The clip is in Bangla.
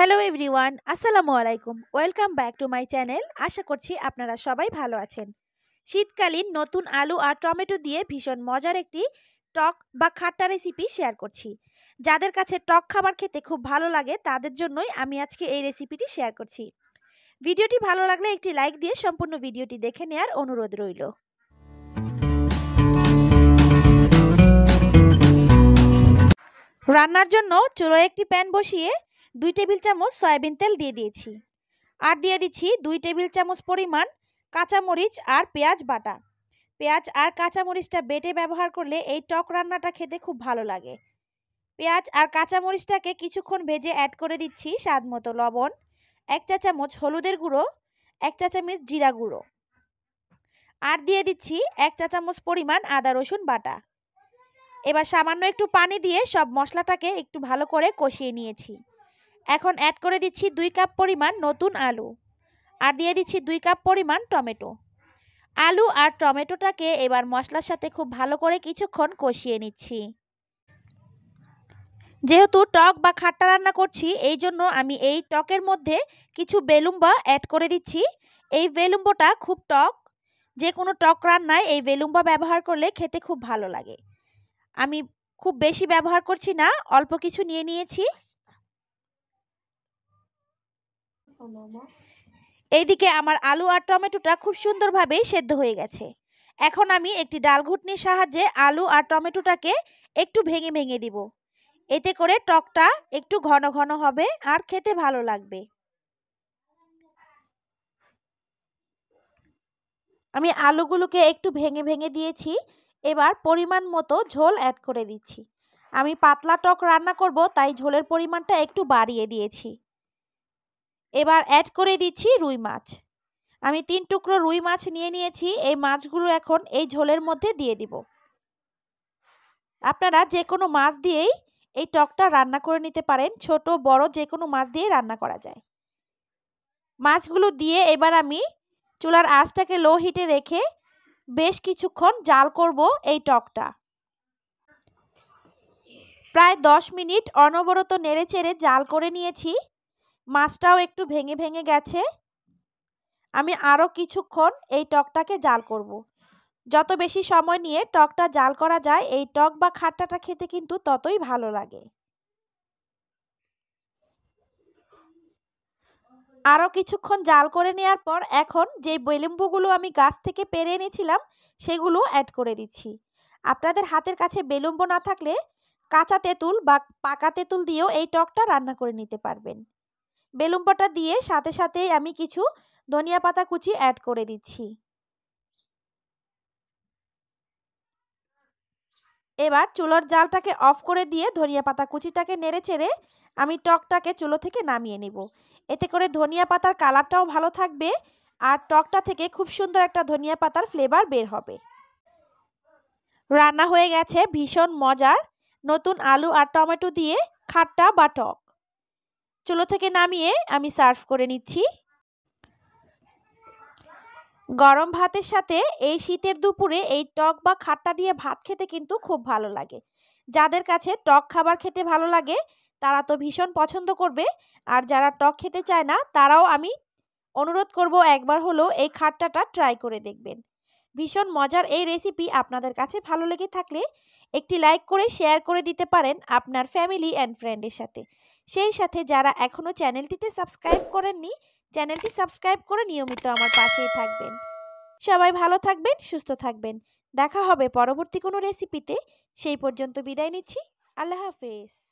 হ্যালো এভরিওয়ান আসসালামু আলাইকুম welcome back to my channel আশা করছি আপনারা সবাই ভালো আছেন শীতকালীন নতুন আলু আর টমেটো দিয়ে ভীষণ মজার একটি টক বা খাট্টা রেসিপি শেয়ার করছি যাদের কাছে টক খাবার খেতে খুব ভালো লাগে তাদের জন্যই আমি আজকে এই রেসিপিটি শেয়ার করছি ভিডিওটি ভালো লাগলে একটি লাইক দিয়ে সম্পূর্ণ ভিডিওটি দেখে নেওয়ার অনুরোধ রইল রান্নার জন্য চুরো একটি প্যান বসিয়ে দুই টেবিল চামচ সয়াবিন তেল দিয়ে দিয়েছি আর দিয়ে দিচ্ছি দুই টেবিল চামচ পরিমাণ কাঁচামরিচ আর পেঁয়াজ বাটা পেঁয়াজ আর কাঁচামরিচটা বেটে ব্যবহার করলে এই টক রান্নাটা খেতে খুব ভালো লাগে পেঁয়াজ আর কাঁচামরিচটাকে কিছুক্ষণ ভেজে অ্যাড করে দিচ্ছি স্বাদ মতো লবণ এক চা চামচ হলুদের গুঁড়ো এক চা চামচ জিরা গুঁড়ো আর দিয়ে দিচ্ছি এক চা চামচ পরিমাণ আদা রসুন বাটা এবার সামান্য একটু পানি দিয়ে সব মশলাটাকে একটু ভালো করে কষিয়ে নিয়েছি এখন অ্যাড করে দিচ্ছি দুই কাপ পরিমাণ নতুন আলু আর দিয়ে দিচ্ছি দুই কাপ পরিমাণ টমেটো আলু আর টমেটোটাকে এবার মশলার সাথে খুব ভালো করে কিছুক্ষণ কষিয়ে নিচ্ছি যেহেতু টক বা খাট্টা রান্না করছি এই জন্য আমি এই টকের মধ্যে কিছু বেলুম্বা অ্যাড করে দিচ্ছি এই বেলুম্বটা খুব টক যে কোনো টক রান্নায় এই বেলুম্বা ব্যবহার করলে খেতে খুব ভালো লাগে আমি খুব বেশি ব্যবহার করছি না অল্প কিছু নিয়ে নিয়েছি এইদিকে আমার আলু আর টমেটোটা খুব সুন্দরভাবে সেদ্ধ হয়ে গেছে এখন আমি একটি ডাল ঘুটনির সাহায্যে আলু আর টমেটোটাকে একটু ভেঙে ভেঙে দিব এতে করে টকটা একটু ঘন ঘন হবে আর খেতে ভালো লাগবে আমি আলুগুলোকে একটু ভেঙে ভেঙে দিয়েছি এবার পরিমাণ মতো ঝোল অ্যাড করে দিচ্ছি আমি পাতলা টক রান্না করব তাই ঝোলের পরিমাণটা একটু বাড়িয়ে দিয়েছি এবার অ্যাড করে দিচ্ছি রুই মাছ আমি তিন টুকরো রুই মাছ নিয়ে নিয়েছি এই মাছগুলো এখন এই ঝোলের মধ্যে দিয়ে দিব আপনারা যে কোনো মাছ দিয়েই এই টকটা রান্না করে নিতে পারেন ছোট বড় যে কোনো মাছ দিয়ে রান্না করা যায় মাছগুলো দিয়ে এবার আমি চুলার আঁচটাকে লো হিটে রেখে বেশ কিছুক্ষণ জাল করব এই টকটা প্রায় দশ মিনিট অনবরত নেড়ে চেড়ে জাল করে নিয়েছি মাছটাও একটু ভেঙে ভেঙে গেছে আমি আরও কিছুক্ষণ এই টকটাকে জাল করব। যত বেশি সময় নিয়ে টকটা জাল করা যায় এই টক বা খাট্টাটা খেতে কিন্তু ততই ভালো লাগে আরও কিছুক্ষণ জাল করে নেওয়ার পর এখন যে বেলুম্বুগুলো আমি গাছ থেকে পেরে এনেছিলাম সেগুলো অ্যাড করে দিচ্ছি আপনাদের হাতের কাছে বেলুম্ব না থাকলে কাঁচা তেঁতুল বা পাকা তেঁতুল দিয়েও এই টকটা রান্না করে নিতে পারবেন বেলুন পাতা দিয়ে সাথে সাথেই আমি কিছু ধনিয়া পাতা কুচি অ্যাড করে দিচ্ছি এবার চুলোর জালটাকে অফ করে দিয়ে ধনিয়া পাতা কুচিটাকে নেড়ে চেড়ে আমি টকটাকে চুলো থেকে নামিয়ে নেব এতে করে ধনিয়া পাতার কালারটাও ভালো থাকবে আর টকটা থেকে খুব সুন্দর একটা ধনিয়া পাতার ফ্লেভার বের হবে রান্না হয়ে গেছে ভীষণ মজার নতুন আলু আর টমেটো দিয়ে খাট্টা বা টক চুলো থেকে নামিয়ে আমি সার্ভ করে নিচ্ছি গরম ভাতের সাথে এই শীতের দুপুরে এই টক বা খাট্টা দিয়ে ভাত খেতে কিন্তু খুব ভালো লাগে যাদের কাছে টক খাবার খেতে ভালো লাগে তারা তো ভীষণ পছন্দ করবে আর যারা টক খেতে চায় না তারাও আমি অনুরোধ করব একবার হলো এই খাট্টাটা ট্রাই করে দেখবেন ভীষণ মজার এই রেসিপি আপনাদের কাছে ভালো লেগে থাকলে একটি লাইক করে শেয়ার করে দিতে পারেন আপনার ফ্যামিলি অ্যান্ড ফ্রেন্ডের সাথে সেই সাথে যারা এখনও চ্যানেলটিতে সাবস্ক্রাইব করেননি চ্যানেলটি সাবস্ক্রাইব করে নিয়মিত আমার পাশেই থাকবেন সবাই ভালো থাকবেন সুস্থ থাকবেন দেখা হবে পরবর্তী কোনো রেসিপিতে সেই পর্যন্ত বিদায় নিচ্ছি আল্লাহ হাফেজ